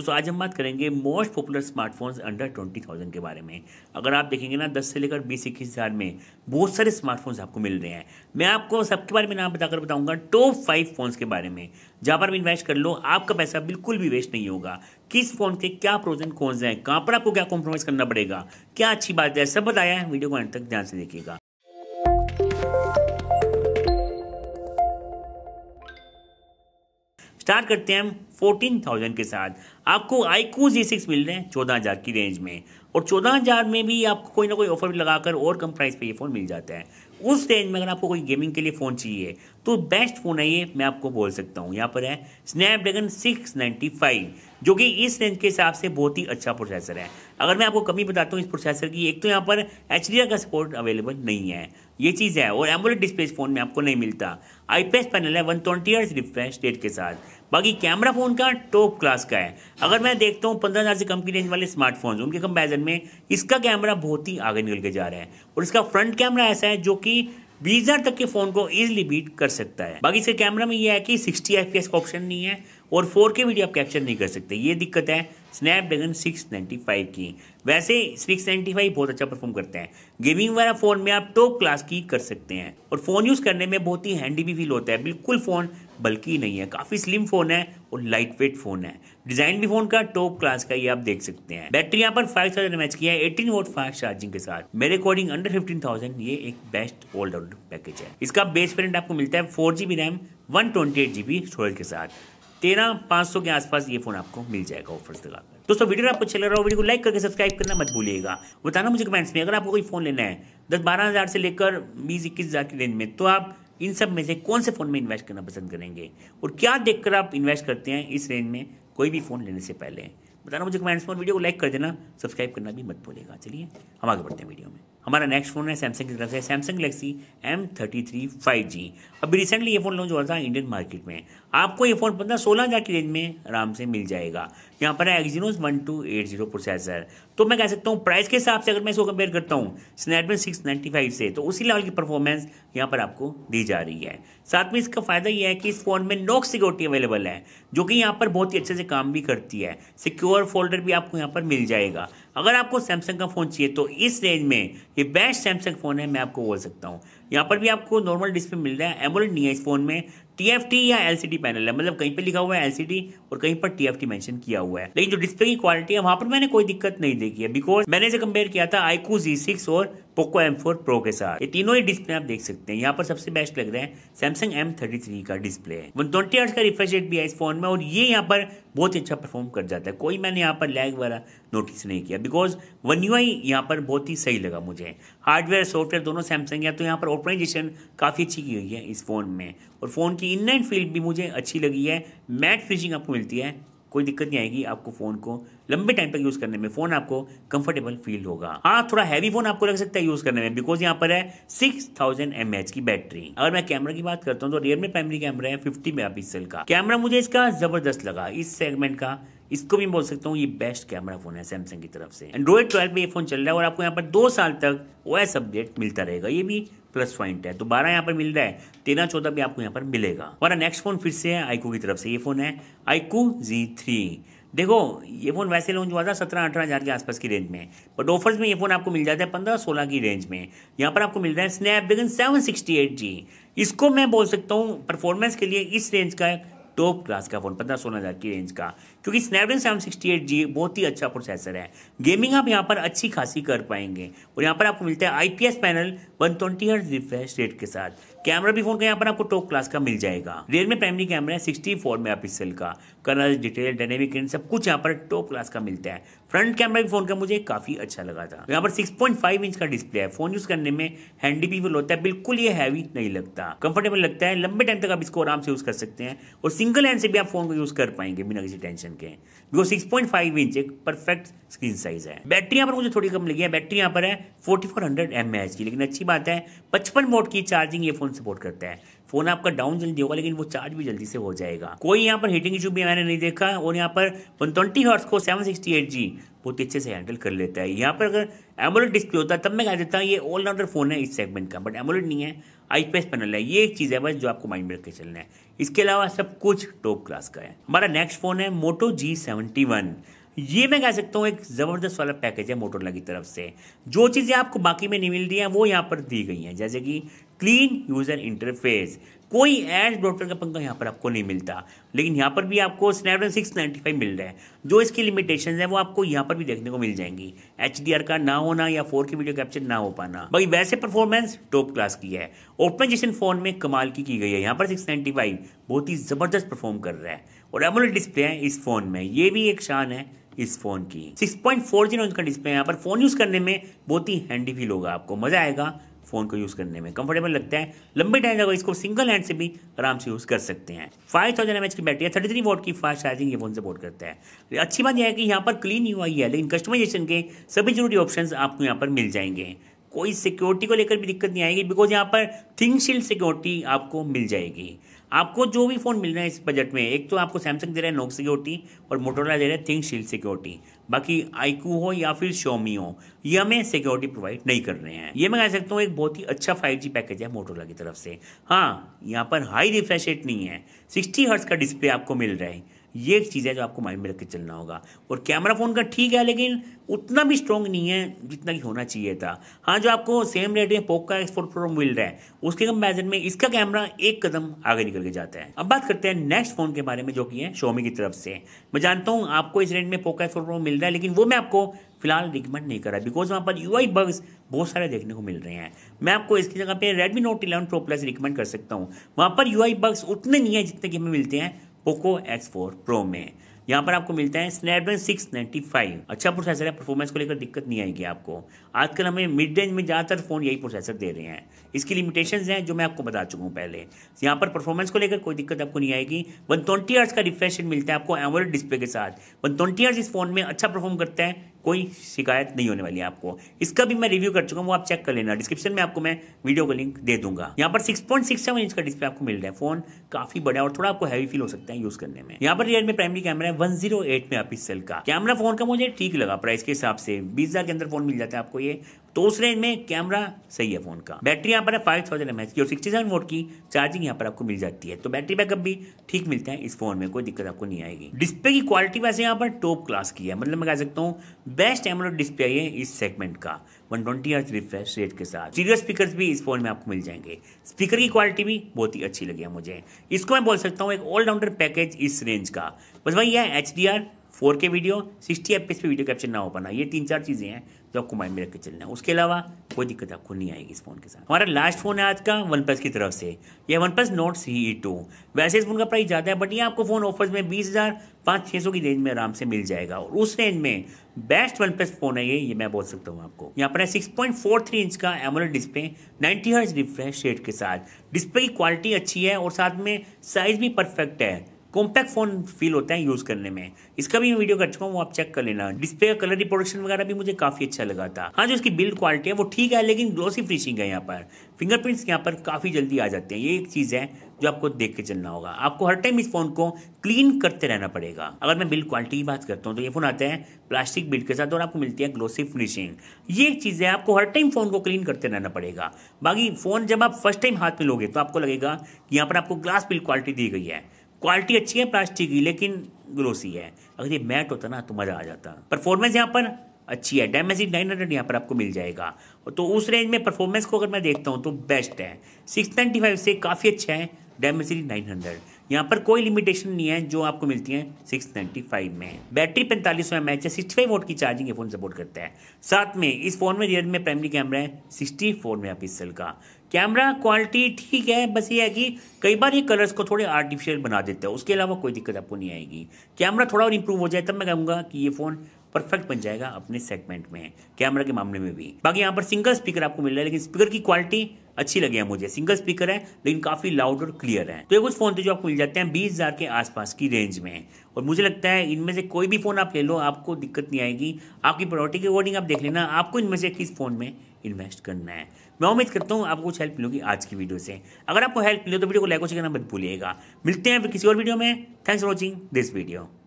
दोस्तों आज हम बात करेंगे most popular smartphones under twenty thousand के बारे में अगर आप देखेंगे ना दस से लेकर बीस इक्कीस हज़ार में बहुत सारे स्मार्टफोन्स आपको मिल रहे हैं मैं आपको सबके बारे में नाम बताकर बताऊंगा टॉप फाइव फ़ोन्स के बारे में जहाँ पर भी इन्वेस्ट कर लो आपका पैसा बिल्कुल भी वेस्ट नहीं होगा किस फ़ोन के क्या प्रोजेंट कौन से हैं कहाँ पर आपको क्या कॉम्प्रोमाइज़ करना पड़ेगा क्या अच्छी बात है सब बताया है वीडियो को अंत तक ध्यान से देखिएगा स्टार्ट करते हैं हम फोर्टीन थाउजेंड के साथ आपको आईकू जी सिक्स मिल रहे हैं चौदह हज़ार की रेंज में और चौदह हज़ार में भी आपको कोई ना कोई ऑफर लगाकर और कम प्राइस पे ये फ़ोन मिल जाता है उस रेंज में अगर आपको कोई गेमिंग के लिए फ़ोन चाहिए तो बेस्ट फ़ोन है ये मैं आपको बोल सकता हूँ यहाँ पर है स्नैपड्रैगन 695 जो कि इस रेंज के हिसाब से बहुत ही अच्छा प्रोसेसर है अगर मैं आपको कमी बताता हूँ इस प्रोसेसर की एक तो यहाँ पर एच का सपोर्ट अवेलेबल नहीं है ये चीज़ है और एमुलेट डिस्प्ले फ़ोन में आपको नहीं मिलता आईपीएस पैनल है वन ट्वेंटी रिफ्रेश रेट के साथ बाकी कैमरा फ़ोन का टॉप क्लास का है अगर मैं देखता हूँ पंद्रह हज़ार से कम की रेंज वाले स्मार्टफोन उनके कंपेरिजन में इसका कैमरा बहुत ही आगे निकल के जा रहा है और इसका फ्रंट कैमरा ऐसा है जो कि बीस हजार तक के फोन को इजिली बीट कर सकता है बाकी इसके कैमरा में यह है कि सिक्सटी एफ का ऑप्शन नहीं है और फोर के वीडियो आप कैप्चर नहीं कर सकते ये दिक्कत है स्नैपड्रैगन 695 की वैसे 695 बहुत अच्छा परफॉर्म करते हैं गेमिंग वाला फ़ोन में आप टॉप क्लास की कर सकते हैं और फ़ोन यूज़ करने में बहुत ही हैंडी भी फील होता है बिल्कुल फ़ोन बल्कि नहीं है काफ़ी स्लिम फ़ोन है और लाइट वेट फ़ोन है डिज़ाइन भी फ़ोन का टॉप क्लास का ये आप देख सकते हैं बैटरी यहाँ पर फाइव थाउजेंड एम की है एटीन वोट फास्ट चार्जिंग के साथ मेरे अकॉर्डिंग अंडर फिफ्टीन थाउजेंड ये एक बेस्ट ऑल राउंड पैकेज है इसका बेस पेरेंट आपको मिलता है four GB RAM one twenty eight GB storage के साथ तेरह पांच सौ के आसपास ये फोन आपको मिल जाएगा ऑफर लगाकर दोस्तों वीडियो आपको अच्छा लग रहा हो वीडियो को लाइक करके सब्सक्राइब करना मत भूलिएगा बताना मुझे कमेंट्स में अगर आपको कोई फोन लेना है दस बारह हज़ार से लेकर बीस इक्कीस हज़ार की रेंज में तो आप इन सब में से कौन से फ़ोन में इन्वेस्ट करना पसंद करेंगे और क्या देखकर आप इन्वेस्ट करते हैं इस रेंज में कोई भी फ़ोन लेने से पहले बताना मुझे कमेंट्स में वीडियो को लाइक कर देना सब्सक्राइब करना भी मत भूलेगा चलिए हम आगे बढ़ते हैं वीडियो में हमारा नेक्स्ट फोन है सैमसंग की तरफ से Samsung Galaxy M thirty three five G अभी रिसेंटली ये फ़ोन लॉन्च हुआ था इंडियन मार्केट में आपको ये फ़ोन पंद्रह सोलह हज़ार की रेंज में आराम से मिल जाएगा यहाँ पर है Exynos one two eight zero processor तो मैं कह सकता हूँ प्राइस के हिसाब से अगर मैं इसको कंपेयर करता हूँ स्नैपड्रैगन सिक्स नाइन्टी फाइव से तो उसी लेवल की परफॉर्मेंस यहाँ पर आपको दी जा रही है साथ में इसका फ़ायदा यह है कि इस फ़ोन में नॉक सिक्योरिटी अवेलेबल है जो कि यहाँ पर बहुत ही अच्छे से काम भी करती है सिक्योर फोल्डर भी आपको यहाँ पर मिल जाएगा अगर आपको सैमसंग का फ़ोन चाहिए तो इस रेंज में ये बेस्ट सैमसंग फ़ोन है मैं आपको बोल सकता हूँ यहाँ पर भी आपको नॉर्मल डिस्प्ले मिल रहा है एमोलेड नहीं है इस फ़ोन में टीएफटी या एलसीडी पैनल है मतलब कहीं पे लिखा हुआ है एलसीडी और कहीं पर टीएफटी मेंशन किया हुआ है लेकिन जो डिस्प्ले की क्वालिटी है वहां पर मैंने कोई दिक्कत नहीं देखी है बिकॉज मैंने इसे कंपेयर किया था आईकू जी और पोको एम फोर प्रो के साथ ये तीनों ही डिस्प्ले आप देख सकते हैं यहाँ पर सबसे बेस्ट लग रहा है सैमसंग एम थर्टी थ्री का डिस्प्ले है वन ट्वेंटी आर्ट्स का रिफ्रेश रेट भी है इस फोन में और ये यहाँ पर बहुत ही अच्छा परफॉर्म कर जाता है कोई मैंने यहाँ पर लैग वाला नोटिस नहीं किया बिकॉज वन यू आई यहाँ पर बहुत ही सही लगा मुझे हार्डवेयर सॉफ्टवेयर दोनों सैमसंग है तो यहाँ पर ऑप्टिमाइजेशन काफ़ी अच्छी की हुई है इस फोन में और फोन की इनलाइन फील्ड भी मुझे अच्छी लगी है मैट फिनिशिंग आपको मिलती है कोई दिक्कत नहीं आएगी आपको फ़ोन को लंबे टाइम तक यूज़ करने में फ़ोन आपको कंफर्टेबल फील होगा हाँ थोड़ा हैवी फ़ोन आपको लग सकता है यूज़ करने में बिकॉज यहाँ पर है सिक्स थाउजेंड एम एच की बैटरी अगर मैं कैमरा की बात करता हूँ तो रियलमी प्राइमरी कैमरा है फिफ्टी मेगा पिक्सल का कैमरा मुझे इसका ज़बरदस्त लगा इस सेगमेंट का इसको भी बोल सकता हूँ ये बेस्ट कैमरा फोन है सैमसंग की तरफ से एंड्रॉइड ट्वेल्व में ये फोन चल रहा है और आपको यहाँ पर दो साल तक ओ एस अपडेट मिलता रहेगा ये भी प्लस पॉइंट है तो बारह यहाँ पर मिल रहा है तेरह चौदह भी आपको यहाँ पर मिलेगा और नेक्स्ट फोन फिर से है आईकू की तरफ से ये फोन है आईकू जी थ्री देखो ये फ़ोन वैसे लॉन्च हुआ था सत्रह अठारह हज़ार के आसपास की रेंज में बट ऑफर्स में ये फ़ोन आपको मिल जाता है पंद्रह सोलह की रेंज में यहाँ पर आपको मिल रहा है Snapdragon seven sixty eight G इसको मैं बोल सकता हूँ परफॉर्मेंस के लिए इस रेंज का टॉप क्लास का फ़ोन पंद्रह सोलह हज़ार की रेंज का क्योंकि Snapdragon seven sixty eight G बहुत ही अच्छा प्रोसेसर है गेमिंग आप यहाँ पर अच्छी खासी कर पाएंगे और यहाँ पर आपको मिलता है I panel one twenty refresh rate के साथ कैमरा भी फोन का यहाँ पर आपको टॉप क्लास का मिल जाएगा रियलमी प्राइमरी कैमरा है सिक्सटी फोर मेगा का कलर डिटेल डायनेमिक रेंज सब कुछ यहाँ पर टॉप क्लास का मिलता है फ्रंट कैमरा भी फोन का मुझे काफी अच्छा लगा था यहाँ पर 6.5 इंच का डिस्प्ले है फोन यूज करने में हैंडी भी होता है बिल्कुल ये हैवी नहीं लगता कंफर्टेबल लगता है लंबे टाइम तक आप इसको आराम से यूज कर सकते हैं और सिंगल हैंड से भी आप फोन को यूज कर पाएंगे बिना किसी टेंशन के बिकॉज सिक्स इंच एक परफेक्ट स्क्रीन साइज है बैटरी यहाँ पर मुझे थोड़ी कम लगी है बैटरी यहाँ पर है फोर्टी फोर की लेकिन अच्छी बात है पचपन मोट की चार्जिंग ये फोन फ़ोन सपोर्ट करता है फ़ोन आपका डाउन जल्दी होगा लेकिन वो चार्ज भी जल्दी से हो जाएगा कोई यहाँ पर हीटिंग इशू भी मैंने नहीं देखा और यहाँ पर वन ट्वेंटी हॉर्स को सेवन सिक्सटी एट जी बहुत अच्छे से हैंडल कर लेता है यहाँ पर अगर एमोलेट डिस्प्ले होता है तब मैं कह देता हूँ ये ऑल राउंडर फ़ोन है इस सेगमेंट का बट एमोलेट नहीं है आईपीएस पैनल है ये एक चीज़ है बस जो आपको माइंड में रख चलना है इसके अलावा सब कुछ टॉप क्लास का है हमारा नेक्स्ट फ़ोन है मोटो जी सेवेंटी वन ये मैं कह सकता हूँ एक ज़बरदस्त वाला पैकेज है मोटोरोला की तरफ से जो चीज़ें आपको बाकी में नहीं मिल रही हैं वो यहाँ पर दी गई हैं जैसे कि क्लीन यूज़र इंटरफेस कोई एज ब्रोटर का पंखा यहाँ पर आपको नहीं मिलता लेकिन यहाँ पर भी आपको स्नैपड्रैगन सिक्स नाइन्टी फाइव मिल रहा है जो इसकी लिमिटेशन है वो आपको यहाँ पर भी देखने को मिल जाएंगी एच डी आर का ना होना या फोर की वीडियो कैप्चर ना हो पाना बाकी वैसे परफॉर्मेंस टॉप क्लास की है ऑप्टिमाइजेशन फोन में कमाल की की गई है यहाँ पर सिक्स नाइन्टी फाइव बहुत ही ज़बरदस्त परफॉर्म कर रहा है और एमोल डिस्प्ले है इस फोन में ये भी एक शान है इस फोन की six point four zero inch का डिस्प्ले है यहाँ पर फोन यूज करने में बहुत ही हैंडी फील होगा आपको मजा आएगा फ़ोन को यूज़ करने में कंफर्टेबल लगता है लंबे टाइम तक इसको सिंगल हैंड से भी आराम से यूज़ कर सकते हैं फाइव थाउजेंड एम की बैटरी है थर्टी थ्री वोट की फास्ट चार्जिंग ये फ़ोन सपोर्ट करता है अच्छी बात यह है कि यहाँ पर क्लीन यू है लेकिन कस्टमाइजेशन के सभी जरूरी ऑप्शन आपको यहाँ पर मिल जाएंगे कोई सिक्योरिटी को लेकर भी दिक्कत नहीं आएगी बिकॉज यहाँ पर थिंग शील्ड सिक्योरिटी आपको मिल जाएगी आपको जो भी फ़ोन मिल रहा है इस बजट में एक तो आपको सैमसंग दे रहा है नोक सिक्योरिटी और मोटोला दे रहा है थिंक शील सिक्योरिटी बाकी आईकू हो या फिर शोमी हो ये हमें सिक्योरिटी प्रोवाइड नहीं कर रहे हैं ये मैं कह सकता हूँ एक बहुत ही अच्छा फाइव जी पैकेज है मोटोला की तरफ से हाँ यहाँ पर हाई रिफ्रेश रेट नहीं है सिक्सटी हर्ट्स का डिस्प्ले आपको मिल रहा है ये एक चीज़ है जो आपको माइंड में रख के चलना होगा और कैमरा फ़ोन का ठीक है लेकिन उतना भी स्ट्रॉन्ग नहीं है जितना कि होना चाहिए था हाँ जो आपको सेम रेट में पोक का एक्स फोर प्रो मिल रहा है उसके कंपेरिजन में इसका कैमरा एक कदम आगे निकल के जाता है अब बात करते हैं नेक्स्ट फ़ोन के बारे में जो कि है शोमी की तरफ से मैं जानता हूँ आपको इस रेट में पोका का एक्स फोर प्रो मिल रहा है लेकिन वो मैं आपको फिलहाल रिकमेंड नहीं कर रहा बिकॉज वहाँ पर यू आई बग्स बहुत सारे देखने को मिल रहे हैं मैं आपको इसकी जगह पे Redmi Note eleven Pro plus recommend कर सकता हूँ वहाँ पर यू आई बग्स उतने नहीं है जितने कि हमें मिलते हैं पोको एक्स फोर प्रो में यहाँ पर आपको मिलता अच्छा है स्नैपड्रैगन सिक्स नाइन्टी फाइव अच्छा प्रोसेसर है परफॉर्मेंस को लेकर दिक्कत नहीं आएगी आपको आजकल हमें मिड रेंज में ज़्यादातर फ़ोन यही प्रोसेसर दे रहे हैं इसकी लिमिटेशंस हैं जो मैं आपको बता चुका हूँ पहले यहाँ पर परफॉर्मेंस को लेकर कोई दिक्कत आपको नहीं आएगी वन ट्वेंटी का रिफ्रेश मिलता है आपको एवरेज डिस्प्ले के साथ वन ट्वेंटी इस फोन में अच्छा परफॉर्म करता है कोई शिकायत नहीं होने वाली है आपको इसका भी मैं रिव्यू कर चुका हूँ वो आप चेक कर लेना डिस्क्रिप्शन में आपको मैं वीडियो का लिंक दे दूंगा यहाँ पर 6.67 इंच का डिस्प्ले आपको मिल रहा है फोन काफी बड़ा और थोड़ा आपको हैवी फील हो सकता है यूज करने में यहाँ पर रियलमी प्राइमरी कैमरा है one zero eight megapixel का कैमरा फोन का मुझे ठीक लगा प्राइस के हिसाब से बीस हजार के अंदर फोन मिल जाता है आपको ये तो उस रेंज में कैमरा सही है फोन का बैटरी यहाँ पर है फाइव थाउजेंड एम एच की और सिक्सटी सेवन वोट की चार्जिंग यहाँ पर आपको मिल जाती है तो बैटरी बैकअप भी ठीक मिलता है इस फोन में कोई दिक्कत आपको नहीं आएगी डिस्प्ले की क्वालिटी वैसे यहाँ पर टॉप क्लास की है मतलब मैं कह सकता हूँ बेस्ट एमोलेड डिस्प्ले है इस सेगमेंट का 120 ट्वेंटी रिफ्रेश रेट के साथ सीरियर स्पीकर्स भी इस फोन में आपको मिल जाएंगे स्पीकर की क्वालिटी भी बहुत ही अच्छी लगी है मुझे इसको मैं बोल सकता हूँ एक ऑलराउंडर पैकेज इस रेंज का बस वही है H D R four K video sixty F पे वीडियो कैप्चर ना हो पाना ये तीन चार चीज़ें हैं जो आपको माइंड में रख के चलना है उसके अलावा कोई दिक्कत आपको नहीं आएगी इस फोन के साथ हमारा लास्ट फोन है आज का वन प्लस की तरफ से यह OnePlus Nord C E two वैसे इस फोन का प्राइस ज़्यादा है बट ये आपको फ़ोन ऑफर्स में बीस हज़ार पाँच छः सौ की रेंज में आराम से मिल जाएगा और उस रेंज में बेस्ट वन प्लस फोन है ये ये मैं बोल सकता हूँ आपको यहाँ पर है six point four three inch का AMOLED display ninety hertz refresh rate के साथ डिस्प्ले की क्वालिटी अच्छी है और साथ में साइज़ भी परफेक्ट है कॉम्पैक्ट फ़ोन फील होता है यूज़ करने में इसका भी मैं वीडियो कर चुका हूँ वो आप चेक कर लेना डिस्प्ले का कलर रिप्रोडक्शन वगैरह भी मुझे काफ़ी अच्छा लगा था हाँ जो इसकी बिल्ड क्वालिटी है वो ठीक है लेकिन ग्लोसी फिनिशिंग है यहाँ पर फिंगरप्रिंट्स यहाँ पर काफ़ी जल्दी आ जाते हैं ये एक चीज़ है जो आपको देख के चलना होगा आपको हर टाइम इस फोन को क्लीन करते रहना पड़ेगा अगर मैं बिल्ड क्वालिटी की बात करता हूँ तो ये फोन आता है प्लास्टिक बिल्ड के साथ और आपको मिलती है ग्लोसी फिनिशिंग ये एक चीज़ है आपको हर टाइम फोन को क्लीन करते रहना पड़ेगा बाकी फोन जब आप फर्स्ट टाइम हाथ में लोगे तो आपको लगेगा कि यहाँ पर आपको ग्लास बिल्ड क्वालिटी दी गई है क्वालिटी अच्छी है प्लास्टिक की लेकिन ग्लोसी है अगर ये मैट होता ना तो मज़ा आ जाता परफॉर्मेंस यहाँ पर अच्छी है डेमेसी नाइन हंड्रेड यहाँ पर आपको मिल जाएगा तो उस रेंज में परफॉर्मेंस को अगर मैं देखता हूँ तो बेस्ट है सिक्स नाइन्टी फाइव से काफ़ी अच्छा है डेमेसी नाइन हंड्रेड यहाँ पर कोई लिमिटेशन नहीं है जो आपको मिलती है सिक्स नाइन्टी फाइव में बैटरी पैंतालीस सौ एम एच है सिक्सटी फाइव वोट की चार्जिंग ये फ़ोन सपोर्ट करता है साथ में इस फ़ोन में रियल में प्राइमरी कैमरा है सिक्सटी फोर मेगा पिक्सल का कैमरा क्वालिटी ठीक है बस ये है कि कई बार ये कलर्स को थोड़े आर्टिफिशियल बना देता है उसके अलावा कोई दिक्कत आपको नहीं आएगी कैमरा थोड़ा और इम्प्रूव हो जाए तब मैं कहूँगा कि ये फ़ोन परफेक्ट बन जाएगा अपने सेगमेंट में कैमरा के मामले में भी बाकी यहाँ पर सिंगल स्पीकर आपको मिल रहा है लेकिन स्पीकर की क्वालिटी अच्छी लगी है मुझे सिंगल स्पीकर है लेकिन काफी लाउड और क्लियर है तो ये कुछ फोन थे जो आपको मिल जाते हैं बीस हजार के आसपास की रेंज में और मुझे लगता है इनमें से कोई भी फोन आप ले लो आपको दिक्कत नहीं आएगी आपकी प्रायोरिटी के अकॉर्डिंग आप देख लेना आपको इनमें से किस फोन में इन्वेस्ट करना है मैं उम्मीद करता हूँ आपको कुछ हेल्प मिलेगी आज की वीडियो से अगर आपको हेल्प मिले तो वीडियो को लाइक और शेयर करना मत भूलिएगा मिलते हैं फिर किसी और वीडियो में thanks for watching this video